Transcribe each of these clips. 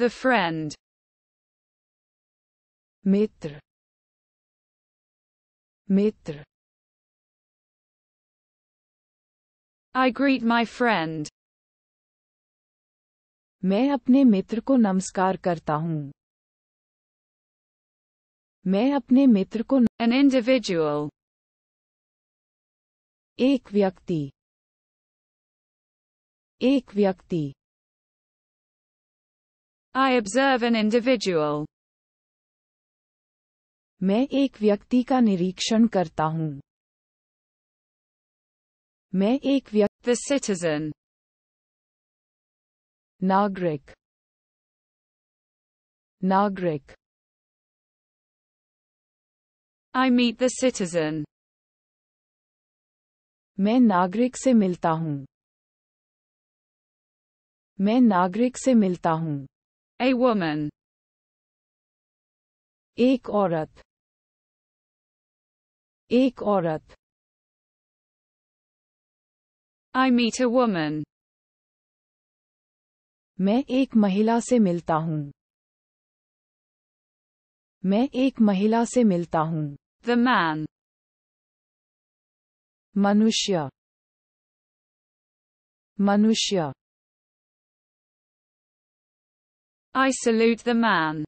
the friend Mitra Mitra I greet my friend मैं अपने मित्र को नमस्कार करता हूं मैं अपने मित्र को एन इंडिविजुअल एक व्यक्ति एक व्यक्ति I observe an individual. मैं एक व्यक्ति का निरीक्षण करता हूँ मैं एक व्यक्ति The citizen. नागरिक नागरिक I meet the citizen. मैं नागरिक से मिलता हूँ मैं नागरिक से मिलता हूँ A woman. एक औरत एक औरत I meet a woman. मैं एक महिला से मिलता हूँ मैं एक महिला से मिलता हूँ The man. मनुष्य मनुष्य I salute the man.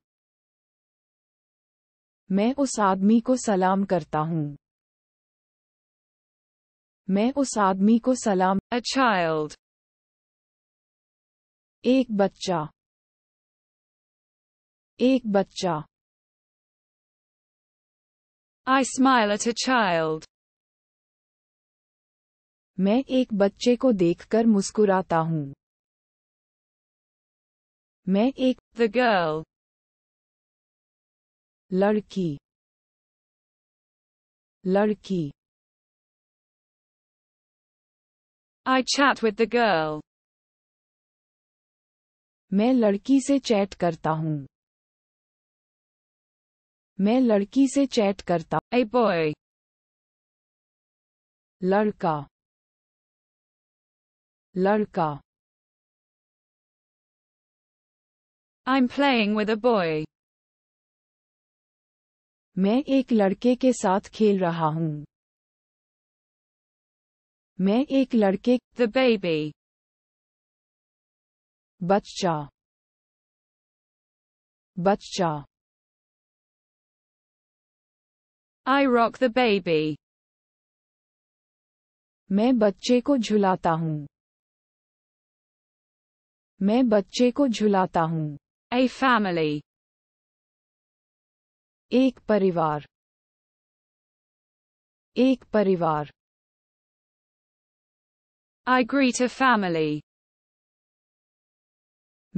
मैं उस आदमी को सलाम करता हूँ मैं उस आदमी को सलाम A child. एक बच्चा एक बच्चा I smile at a child. मैं एक बच्चे को देखकर मुस्कुराता हूँ मैं एक the girl लड़की लड़की I chat with the girl. मैं लड़की से चैट करता हूँ मैं लड़की से चैट करता ए बॉय लड़का लड़का I'm playing with a boy. मैं एक लड़के के साथ खेल रहा हूँ मैं एक लड़के The baby. बच्चा बच्चा I rock the baby. मैं बच्चे को झुलाता हूँ मैं बच्चे को झुलाता हूँ A family. एक परिवार एक परिवार I greet a family.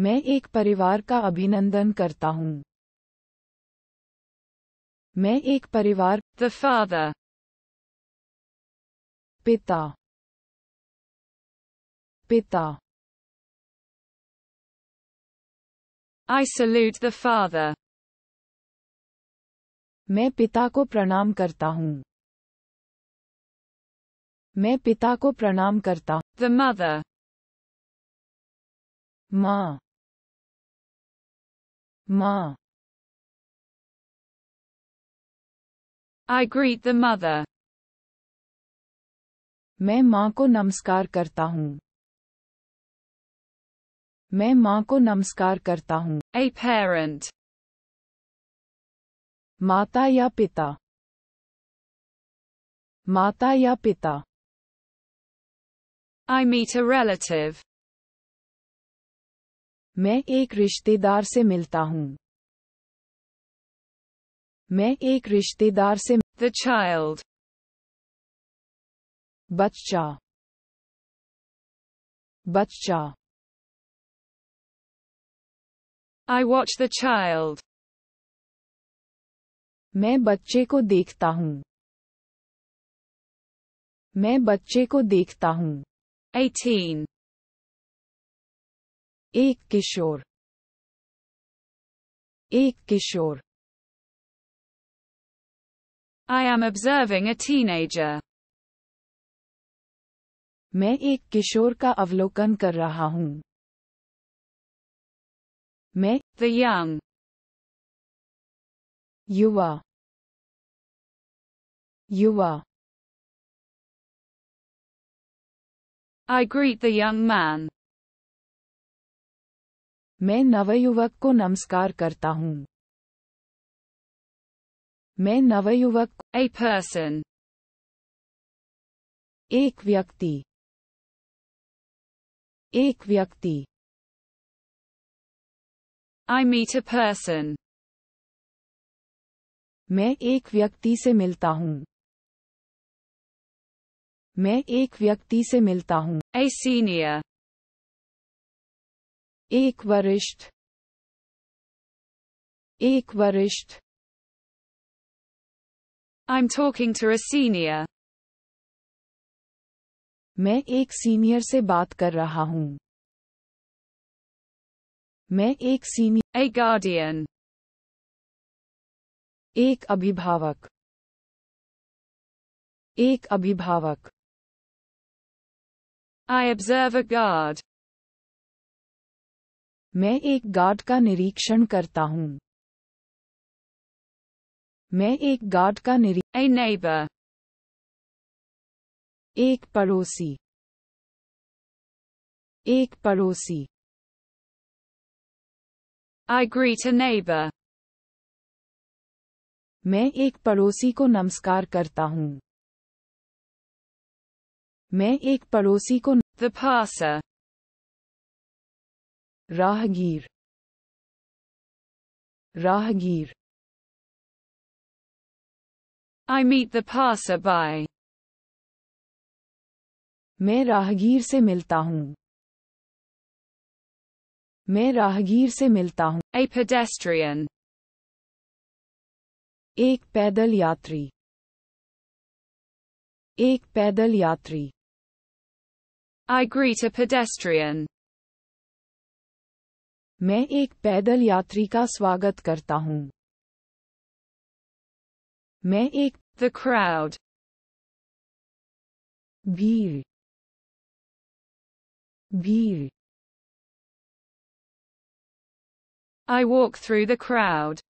मैं एक परिवार का अभिनंदन करता हूँ मैं एक परिवार The father. पिता पिता I salute the father. मैं पिता को प्रणाम करता हूँ मैं पिता को प्रणाम करता हूँ द मदर माँ माँ आई ग्रीट द मदर मैं माँ को नमस्कार करता हूँ मैं माँ को नमस्कार करता हूँ ए पेरेंट माता या पिता माता या पिता आई मीट अ रेलेटिव मैं एक रिश्तेदार से मिलता हूँ मैं एक रिश्तेदार से द चाइल्ड बच्चा बच्चा I watch the child. मैं बच्चे को देखता हूँ मैं बच्चे को देखता हूँ एटीन एक किशोर एक किशोर I am observing a teenager. मैं एक किशोर का अवलोकन कर रहा हूँ Me, the young. Yuva. Yuva. I greet the young man. मैं नवयुवक को नमस्कार करता हूँ मैं नवयुवक A person. एक व्यक्ति एक व्यक्ति I meet a person. मैं एक व्यक्ति से मिलता हूँ मैं एक व्यक्ति से मिलता हूँ A senior. एक वरिष्ठ एक वरिष्ठ I'm talking to a senior. मैं एक सीनियर से बात कर रहा हूँ मैं एक सीनियर ए गार्डियन एक अभिभावक एक अभिभावक आई ऑब्जर्व अ गार्ड मैं एक गार्ड का निरीक्षण करता हूं मैं एक गार्ड का निरीक्षण ए नेबर एक पड़ोसी एक पड़ोसी I greet a neighbor. मैं एक पड़ोसी को नमस्कार करता हूँ मैं एक पड़ोसी को The passer. राहगीर राहगीर I meet the passerby. मैं राहगीर से मिलता हूँ मैं राहगीर से मिलता हूँ ए पेडेस्ट्रियन एक पैदल यात्री एक पैदल यात्री आई ग्रीट ए पेडेस्ट्रियन मैं एक पैदल यात्री का स्वागत करता हूँ मैं एक द क्राउड भीड़ भीड़ I walk through the crowd.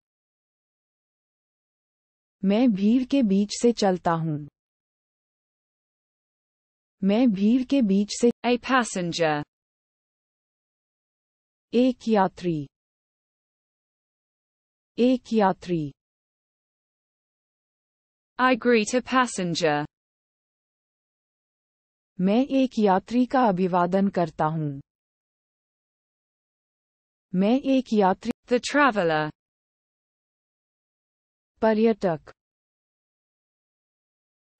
मैं भीड़ के बीच से चलता हूँ मैं भीड़ के बीच से ए पैसेंजर एक यात्री एक यात्री आई ग्रीट ए पैसेंजर मैं एक यात्री का अभिवादन करता हूँ मैं एक यात्री द ट्रैवलर पर्यटक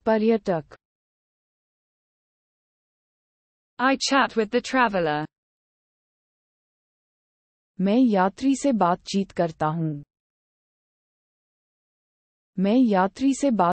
पर्यटक I chat with the traveller मैं यात्री से बातचीत करता हूं मैं यात्री से बात